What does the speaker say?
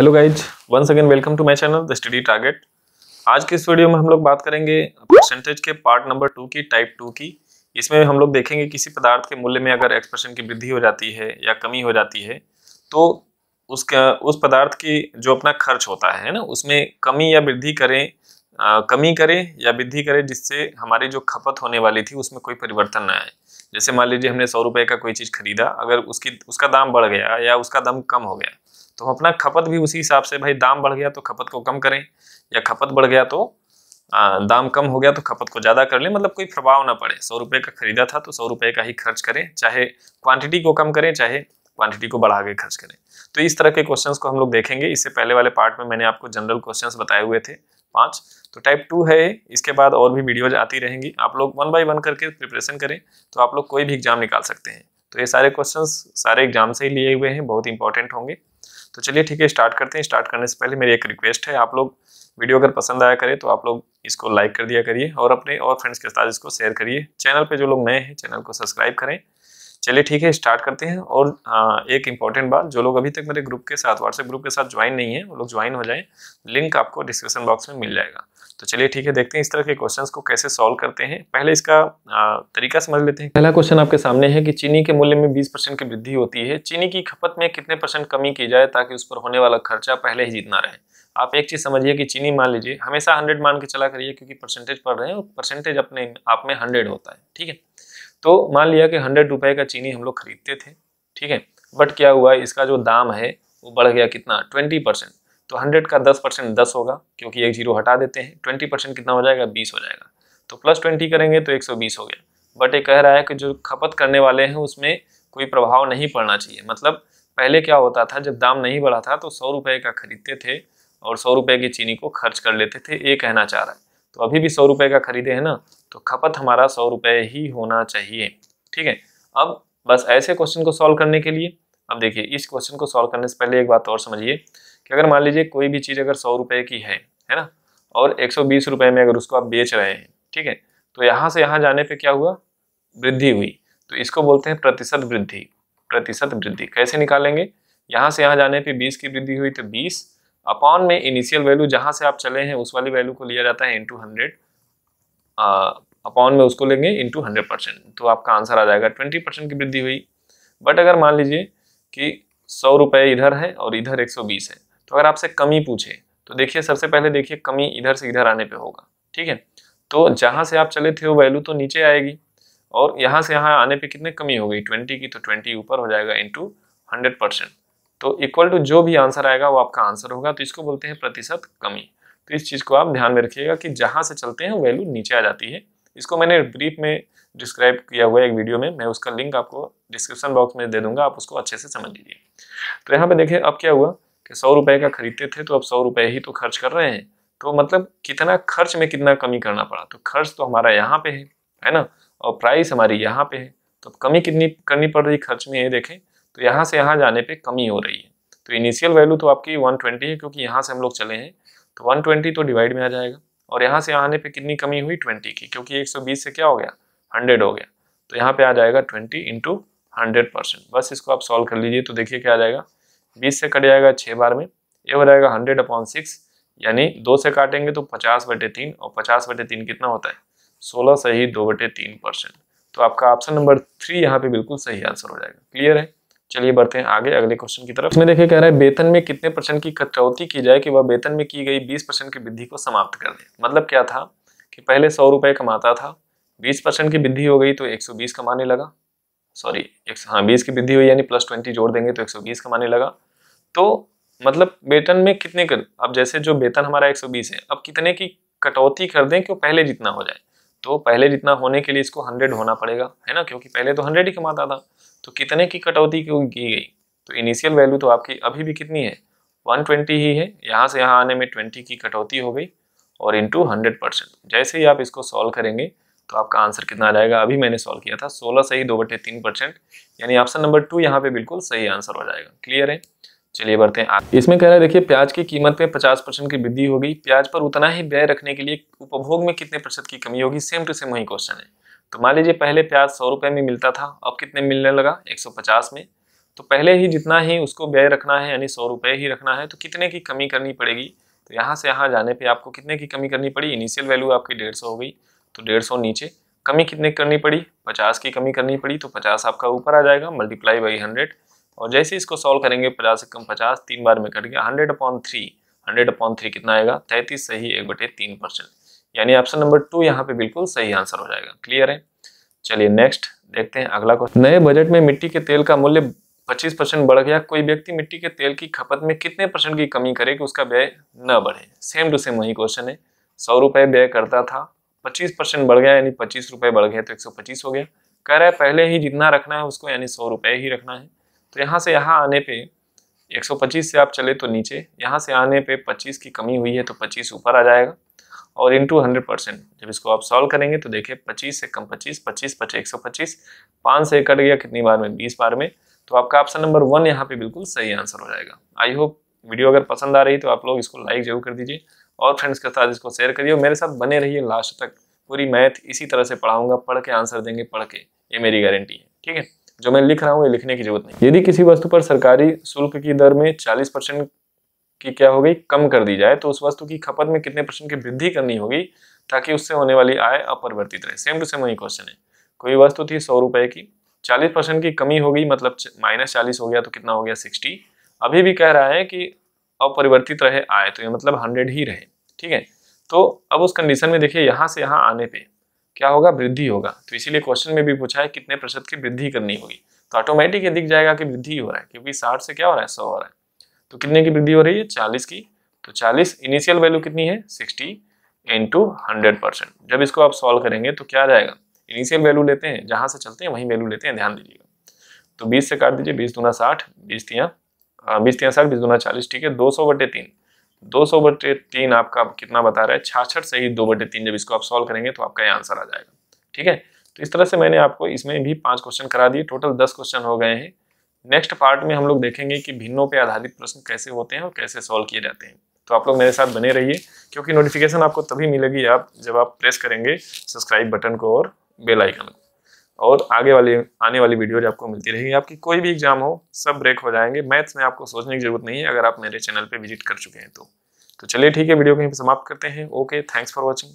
hello guys once again welcome to my channel the study target आज के इस video में हम लोग बात करेंगे परसेंटेज के पार्ट नंबर टू की टाइप टू की इसमें हम लोग देखेंगे किसी पदार्थ के मूल्य में अगर एक्सप्रेशन की वृद्धि हो जाती है या कमी हो जाती है तो उसका उस पदार्थ की जो अपना खर्च होता है ना उसमें कमी या वृद्धि करें आ, कमी करें या वृद्धि करें जिससे हमारी जो खपत होने वाली थी उसमें कोई परिवर्तन ना आए जैसे मान लीजिए हमने सौ रुपये का कोई चीज़ खरीदा अगर उसकी उसका दाम बढ़ गया या उसका दाम कम हो गया तो हम अपना खपत भी उसी हिसाब से भाई दाम बढ़ गया तो खपत को कम करें या खपत बढ़ गया तो आ, दाम कम हो गया तो खपत को ज़्यादा कर लें मतलब कोई प्रभाव ना पड़े सौ रुपये का खरीदा था तो सौ रुपये का ही खर्च करें चाहे क्वांटिटी को कम करें चाहे क्वांटिटी को बढ़ा के खर्च करें तो इस तरह के क्वेश्चंस को हम लोग देखेंगे इससे पहले वाले पार्ट में मैंने आपको जनरल क्वेश्चंस बताए हुए थे पाँच तो टाइप टू है इसके बाद और भी वीडियोज आती रहेंगी आप लोग वन बाई वन करके प्रिपरेशन करें तो आप लोग कोई भी एग्जाम निकाल सकते हैं तो ये सारे क्वेश्चन सारे एग्जाम से ही लिए हुए हैं बहुत इंपॉर्टेंट होंगे तो चलिए ठीक है स्टार्ट करते हैं स्टार्ट करने से पहले मेरी एक रिक्वेस्ट है आप लोग वीडियो अगर पसंद आया करे तो आप लोग इसको लाइक कर दिया करिए और अपने और फ्रेंड्स के साथ इसको शेयर करिए चैनल पे जो लोग नए हैं चैनल को सब्सक्राइब करें चलिए ठीक है स्टार्ट करते हैं और आ, एक इंपॉर्टेंट बात जो लोग अभी तक मेरे ग्रुप के साथ व्हाट्सएप ग्रुप के साथ ज्वाइन नहीं है वो लोग ज्वाइन हो जाएं लिंक आपको डिस्क्रिप्शन बॉक्स में मिल जाएगा तो चलिए ठीक है देखते हैं इस तरह के क्वेश्चन को कैसे सॉल्व करते हैं पहले इसका आ, तरीका समझ लेते हैं पहला क्वेश्चन आपके सामने है कि चीनी के मूल्य में बीस परसेंट की वृद्धि होती है चीनी की खपत में कितने परसेंट कमी की जाए ताकि उस पर होने वाला खर्चा पहले ही जितना रहे आप एक चीज़ समझिए कि चीनी मान लीजिए हमेशा हंड्रेड मान के चला करिए क्योंकि परसेंटेज पढ़ रहे हैं और परसेंटेज अपने आप में हंड्रेड होता है ठीक है तो मान लिया कि हंड्रेड रुपए का चीनी हम लोग खरीदते थे ठीक है बट क्या हुआ इसका जो दाम है वो बढ़ गया कितना ट्वेंटी परसेंट तो हंड्रेड का दस परसेंट दस होगा क्योंकि एक जीरो हटा देते हैं ट्वेंटी परसेंट कितना हो जाएगा बीस हो जाएगा तो प्लस ट्वेंटी करेंगे तो एक सौ बीस हो गया बट ये कह रहा है कि जो खपत करने वाले हैं उसमें कोई प्रभाव नहीं पड़ना चाहिए मतलब पहले क्या होता था जब दाम नहीं बढ़ा था तो सौ रुपये का खरीदते थे और सौ रुपये की चीनी को खर्च कर लेते थे ये कहना चाह रहा है तो अभी भी सौ रुपए का खरीदे है ना तो खपत हमारा सौ रुपए ही होना चाहिए ठीक है अब बस ऐसे क्वेश्चन को सॉल्व करने के लिए अब देखिए इस क्वेश्चन को सॉल्व करने से पहले एक बात और समझिए कि अगर मान लीजिए कोई भी चीज़ अगर सौ रुपये की है है ना और एक सौ बीस रुपये में अगर उसको आप बेच रहे हैं ठीक है तो यहाँ से यहाँ जाने पर क्या हुआ वृद्धि हुई तो इसको बोलते हैं प्रतिशत वृद्धि प्रतिशत वृद्धि कैसे निकालेंगे यहाँ से यहाँ जाने पर बीस की वृद्धि हुई तो बीस अपॉन में इनिशियल वैल्यू जहां से आप चले हैं उस वाली वैल्यू को लिया जाता है इंटू हंड्रेड अपॉन में उसको लेंगे इंटू हंड्रेड परसेंट तो आपका आंसर आ जाएगा ट्वेंटी परसेंट की वृद्धि हुई बट अगर मान लीजिए कि सौ रुपये इधर है और इधर एक सौ बीस है तो अगर आपसे कमी पूछे तो देखिए सबसे पहले देखिए कमी इधर से इधर आने पर होगा ठीक है तो जहाँ से आप चले थे वो वैल्यू तो नीचे आएगी और यहाँ से यहाँ आने पर कितने कमी हो गई ट्वेंटी की तो ट्वेंटी ऊपर हो जाएगा इंटू हंड्रेड परसेंट तो इक्वल टू जो भी आंसर आएगा वो आपका आंसर होगा तो इसको बोलते हैं प्रतिशत कमी तो इस चीज़ को आप ध्यान में रखिएगा कि जहाँ से चलते हैं वैल्यू नीचे आ जाती है इसको मैंने ब्रीफ में डिस्क्राइब किया हुआ है एक वीडियो में मैं उसका लिंक आपको डिस्क्रिप्शन बॉक्स में दे दूंगा आप उसको अच्छे से समझ लीजिए तो यहाँ पे देखिए अब क्या हुआ कि सौ रुपये का खरीदते थे तो अब सौ रुपये ही तो खर्च कर रहे हैं तो मतलब कितना खर्च में कितना कमी करना पड़ा तो खर्च तो हमारा यहाँ पे है है ना और प्राइस हमारी यहाँ पे है तो कमी कितनी करनी पड़ रही खर्च में ये देखें तो यहाँ से यहाँ जाने पे कमी हो रही है तो इनिशियल वैल्यू तो आपकी 120 है क्योंकि यहाँ से हम लोग चले हैं तो 120 तो डिवाइड में आ जाएगा और यहाँ से आने पे कितनी कमी हुई 20 की क्योंकि 120 से क्या हो गया 100 हो गया तो यहाँ पे आ जाएगा 20 इंटू हंड्रेड परसेंट बस इसको आप सॉल्व कर लीजिए तो देखिए क्या आ जाएगा बीस से कट जाएगा छः बार में ये हो जाएगा हंड्रेड अपॉन सिक्स यानी दो से काटेंगे तो पचास बटे तीन और पचास बटे तीन कितना होता है सोलह सही दो बटे तीन परसेंट तो आपका ऑप्शन नंबर थ्री यहाँ पे बिल्कुल सही आंसर हो जाएगा क्लियर है चलिए बढ़ते हैं आगे अगले क्वेश्चन की तरफ इसमें देखिए कह रहा है वेतन में कितने परसेंट की कटौती की जाए कि वह वेतन में की गई बीस परसेंट की वृद्धि को समाप्त कर दे मतलब क्या था कि पहले सौ रुपये कमाता था बीस परसेंट की वृद्धि हो गई तो एक सौ बीस कमाने लगा सॉरी एक हाँ बीस की वृद्धि हुई यानी प्लस ट्वेंटी जोड़ देंगे तो एक सौ बीस कमाने लगा तो मतलब वेतन में कितने कर अब जैसे जो वेतन हमारा एक सौ बीस है अब कितने की कटौती कर दें कि वो पहले जितना हो जाए तो पहले जितना होने के लिए इसको हंड्रेड होना पड़ेगा है ना क्योंकि पहले तो हंड्रेड ही कमाता था तो कितने की कटौती क्यों की गई तो इनिशियल वैल्यू तो आपकी अभी भी कितनी है 120 ही है यहाँ से यहाँ आने में 20 की कटौती हो गई और इंटू हंड्रेड परसेंट जैसे ही आप इसको सॉल्व करेंगे तो आपका आंसर कितना आ जाएगा अभी मैंने सॉल्व किया था सोलह से ही दो बटे तीन परसेंट यानी ऑप्शन नंबर टू यहाँ पे बिल्कुल सही आंसर हो जाएगा क्लियर है चलिए बढ़ते हैं इसमें कह रहा है देखिए प्याज की कीमत पे 50 परसेंट की वृद्धि होगी प्याज पर उतना ही व्यय रखने के लिए उपभोग में कितने प्रतिशत की कमी होगी सेम टू सेम वही क्वेश्चन है तो मान लीजिए पहले प्याज सौ रुपये में मिलता था अब कितने मिलने लगा 150 में तो पहले ही जितना ही उसको व्यय रखना है यानी सौ रुपये ही रखना है तो कितने की कमी करनी पड़ेगी तो यहाँ से यहाँ जाने पर आपको कितने की कमी करनी पड़ी इनिशियल वैल्यू आपकी डेढ़ हो गई तो डेढ़ नीचे कमी कितने करनी पड़ी पचास की कमी करनी पड़ी तो पचास आपका ऊपर आ जाएगा मल्टीप्लाई बाई हंड्रेड और जैसे इसको सॉल्व करेंगे पचास से कम पचास तीन बार में कट गया hundred upon three hundred upon three कितना आएगा तैंतीस सही एक बटे तीन परसेंट यानी ऑप्शन नंबर टू यहाँ पे बिल्कुल सही आंसर हो जाएगा क्लियर है चलिए नेक्स्ट देखते हैं अगला क्वेश्चन नए बजट में मिट्टी के तेल का मूल्य पच्चीस परसेंट बढ़ गया कोई व्यक्ति मिट्टी के तेल की खपत में कितने परसेंट की कमी करे कि उसका व्यय न बढ़े सेम टू सेम वही क्वेश्चन है सौ रुपये व्यय करता था पच्चीस परसेंट बढ़ गया यानी पच्चीस रुपये बढ़ गए तो एक सौ पच्चीस हो गया कह रहा है पहले ही जितना रखना है उसको यानी सौ रुपये ही रखना है तो यहाँ से यहाँ आने पे 125 से आप चले तो नीचे यहाँ से आने पे 25 की कमी हुई है तो 25 ऊपर आ जाएगा और इन टू हंड्रेड परसेंट जब इसको आप सॉल्व करेंगे तो देखिए 25 से कम 25 25 पच्चीस एक सौ पच्चीस पाँच से कट गया कितनी बार में 20 बार में तो आपका ऑप्शन नंबर वन यहाँ पे बिल्कुल सही आंसर हो जाएगा आई होप वीडियो अगर पसंद आ रही तो आप लोग इसको लाइक जरूर कर दीजिए और फ्रेंड्स के साथ इसको शेयर करिए मेरे साथ बने रहिए लास्ट तक पूरी मैथ इसी तरह से पढ़ाऊंगा पढ़ के आंसर देंगे पढ़ के ये मेरी गारंटी है ठीक है जो मैं लिख रहा हूँ ये लिखने की जरूरत नहीं यदि किसी वस्तु पर सरकारी शुल्क की दर में चालीस परसेंट की क्या हो गई कम कर दी जाए तो उस वस्तु की खपत में कितने परसेंट की वृद्धि करनी होगी ताकि उससे होने वाली आय अपरिवर्तित रहे सेम टू सेम वही क्वेश्चन है कोई वस्तु थी सौ रुपए की चालीस परसेंट की कमी होगी मतलब माइनस चालीस हो गया तो कितना हो गया सिक्सटी अभी भी कह रहा है कि अपरिवर्तित रहे आय तो ये मतलब हंड्रेड ही रहे ठीक है तो अब उस कंडीशन में देखिए यहाँ से यहाँ आने पे क्या होगा वृद्धि होगा तो इसीलिए क्वेश्चन में भी पूछा है कितने प्रतिशत की वृद्धि करनी होगी तो ऑटोमेटिक ये दिख जाएगा कि वृद्धि हो रहा है क्योंकि साठ से क्या हो रहा है सौ हो रहा है तो कितने की वृद्धि हो रही है चालीस की तो चालीस इनिशियल वैल्यू कितनी है सिक्सटी इंटू हंड्रेड परसेंट जब इसको आप सॉल्व करेंगे तो क्या जाएगा इनिशियल वैल्यू लेते हैं जहां से चलते हैं वहीं वैल्यू लेते हैं ध्यान दीजिएगा तो बीस से काट दीजिए बीस दूना साठ बीस तिया हाँ, बीस तिया साठ बीस दूना चालीस ठीक है दो सौ बटे तीन दो सौ बटे तीन आपका कितना बता रहा है छाछठ से ही दो बटे तीन जब इसको आप सॉल्व करेंगे तो आपका ये आंसर आ जाएगा ठीक है तो इस तरह से मैंने आपको इसमें भी पांच क्वेश्चन करा दिए टोटल दस क्वेश्चन हो गए हैं नेक्स्ट पार्ट में हम लोग देखेंगे कि भिन्नों पर आधारित प्रश्न कैसे होते हैं और कैसे सॉल्व किए जाते हैं तो आप लोग मेरे साथ बने रहिए क्योंकि नोटिफिकेशन आपको तभी मिलेगी आप जब आप प्रेस करेंगे सब्सक्राइब बटन को और बेलाइकन को और आगे वाली आने वाली वीडियोज आपको मिलती रहेगी आपकी कोई भी एग्जाम हो सब ब्रेक हो जाएंगे मैथ्स में आपको सोचने की जरूरत नहीं है अगर आप मेरे चैनल पर विजिट कर चुके हैं तो, तो चलिए ठीक है वीडियो कहीं पर समाप्त करते हैं ओके थैंक्स फॉर वॉचिंग